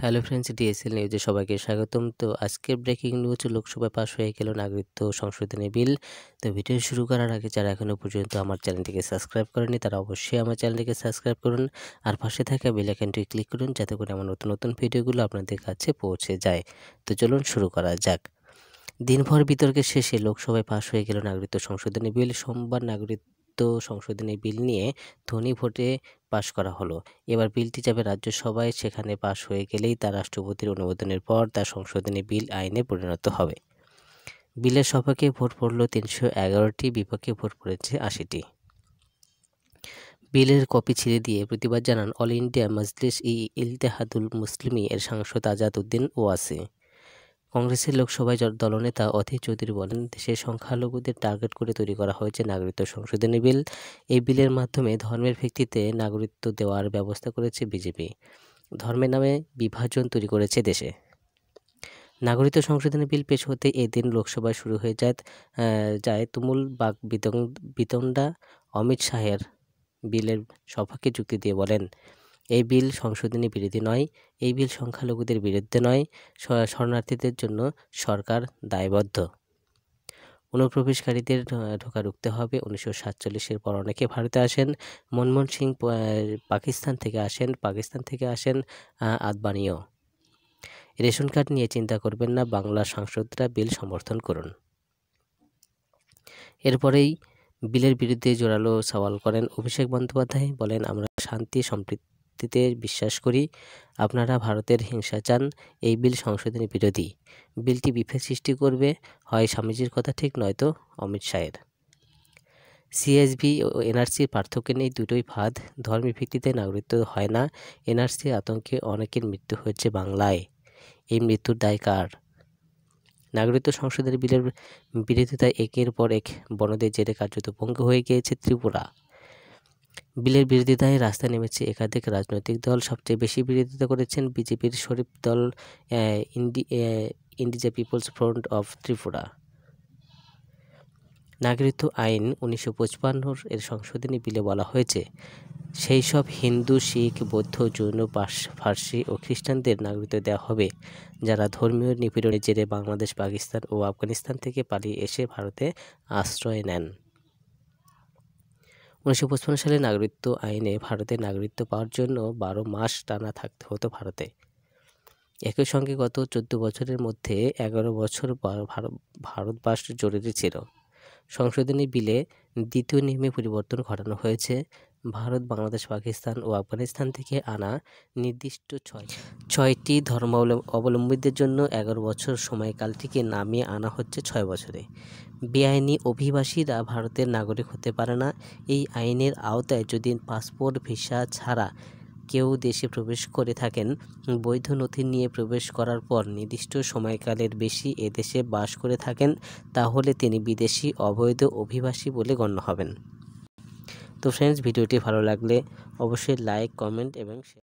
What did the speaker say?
hello friends DSL নিউজে সবাইকে স্বাগতম তো আজকের ব্রেকিং নিউজ লোকসভায় পাশ হয়ে গেল নাগরিকত্ব সংশোধনী বিল তো ভিডিও শুরু করার আগে যারা এখনও পর্যন্ত আমার চ্যানেলটিকে সাবস্ক্রাইব করেনি তারা অবশ্যই আমার চ্যানেলটিকে সাবস্ক্রাইব করুন আর পাশে থাকা বেল আইকনটি ক্লিক করুন যাতে করে আমার নতুন নতুন ভিডিওগুলো আপনাদের কাছে পৌঁছে যায় তো চলুন শুরু করা যাক দিনভর বিতর্কের শেষে লোকসভায় পাশ হয়ে গেল নাগরিকত্ব সংশোধনী বিল সোমবার নাগরিক সংশোধনী বিল নিয়ে ধনী ভোটে পাশ করা হলো এবার বিলটি যাবে রাজ্যসভায় সেখানে পাশ হয়ে গেলেই তা রাষ্ট্রপতির অনুমোদনের পর তা সংশোধনী বিল আইনে পরিণত হবে বিলের সভাকে ভোট পড়ল তিনশো এগারোটি বিপক্ষে ভোট পড়েছে আশিটি বিলের কপি ছিঁড়ে দিয়ে প্রতিবাদ জানান অল ইন্ডিয়া মজলিস ই ইলতেহাদুল মুসলিমি এর সাংসদ আজাদ উদ্দিন ওয়াসি কংগ্রেসের লোকসভায় দলনেতা অধীর চৌধুরী বলেন দেশের সংখ্যালঘুদের টার্গেট করে তৈরি করা হয়েছে নাগরিকত্ব সংশোধনী বিল এই বিলের মাধ্যমে ধর্মের ভিত্তিতে নাগরিকত্ব দেওয়ার ব্যবস্থা করেছে বিজেপি ধর্মের নামে বিভাজন তৈরি করেছে দেশে নাগরিকত্ব সংশোধনী বিল পেশ হতে এদিন লোকসভায় শুরু হয়ে যায় যায় তুমুল বাক বিতণ্ডা অমিত শাহের বিলের সভাকে যুক্তি দিয়ে বলেন এই বিল সংশোধনী বিরোধী নয় এই বিল সংখ্যালঘুদের বিরুদ্ধে নয় শরণার্থীদের জন্য সরকার দায়বদ্ধ অনুপ্রবেশকারীদের ঢোকা রুখতে হবে উনিশশো সাতচল্লিশের পর অনেকে ভারতে আসেন মনমোহন সিং পাকিস্তান থেকে আসেন পাকিস্তান থেকে আসেন আদবানিও রেশন কার্ড নিয়ে চিন্তা করবেন না বাংলা সাংসদরা বিল সমর্থন করুন এরপরেই বিলের বিরুদ্ধে জোরালো সওয়াল করেন অভিষেক বন্দ্যোপাধ্যায় বলেন আমরা শান্তি সম্পৃক্ত যুক্তিতে বিশ্বাস করি আপনারা ভারতের হিংসা চান এই বিল সংশোধনী বিরোধী বিলটি বিভেদ সৃষ্টি করবে হয় স্বামীজির কথা ঠিক নয়তো অমিত শাহের সিএসবি ও এনআরসির পার্থক্য নেই দুটোই ফাঁদ ধর্মের ভিত্তিতে নাগরিকত্ব হয় না এনআরসি আতঙ্কে অনেকের মৃত্যু হয়েছে বাংলায় এই মৃত্যুর দায় কার নাগরিকত্ব সংশোধনের বিলের বিরোধিতায় একের পর এক বনদের জেরে কার্যত ভঙ্গ হয়ে গিয়েছে ত্রিপুরা বিলের বিরোধিতায় রাস্তায় নেমেছে একাধিক রাজনৈতিক দল সবচেয়ে বেশি বিরোধিতা করেছেন বিজেপির শরীফ দল ইন্ডি indigenous peoples front of Tripura নাগরিত্ব আইন উনিশশো পঁচপান্নর এর সংশোধনী বিলে বলা হয়েছে সেই সব হিন্দু শিখ বৌদ্ধ জৈন ফার্সি ও খ্রিস্টানদের নাগরিকত্ব দেওয়া হবে যারা ধর্মীয় নিপীড়নের জেরে বাংলাদেশ পাকিস্তান ও আফগানিস্তান থেকে পালিয়ে এসে ভারতে আশ্রয় নেন উনিশশো পঁচপান্ন সালে নাগরিকত্ব আইনে ভারতের নাগরিকত্ব পাওয়ার জন্য বারো মাস টানা থাকতে হতো ভারতে একই সঙ্গে গত চোদ্দ বছরের মধ্যে এগারো বছর ভারতবাস জরুরি ছিল সংশোধনী বিলে দ্বিতীয় নিয়মে পরিবর্তন ঘটানো হয়েছে ভারত বাংলাদেশ পাকিস্তান ও আফগানিস্তান থেকে আনা নির্দিষ্ট ছয় ছয়টি ধর্ম অবলম্বীদের জন্য এগারো বছর সময়কালটিকে নামিয়ে আনা হচ্ছে ছয় বছরে বেআইনি অভিবাসীরা ভারতের নাগরিক হতে পারে না এই আইনের আওতায় যদি পাসপোর্ট ভিসা ছাড়া কেউ দেশে প্রবেশ করে থাকেন বৈধ নথি নিয়ে প্রবেশ করার পর নির্দিষ্ট সময়কালের বেশি এদেশে বাস করে থাকেন তাহলে তিনি বিদেশি অবৈধ অভিবাসী বলে গণ্য হবেন তো ফ্রেন্ডস ভিডিওটি ভালো লাগলে অবশ্যই লাইক কমেন্ট এবং শেয়ার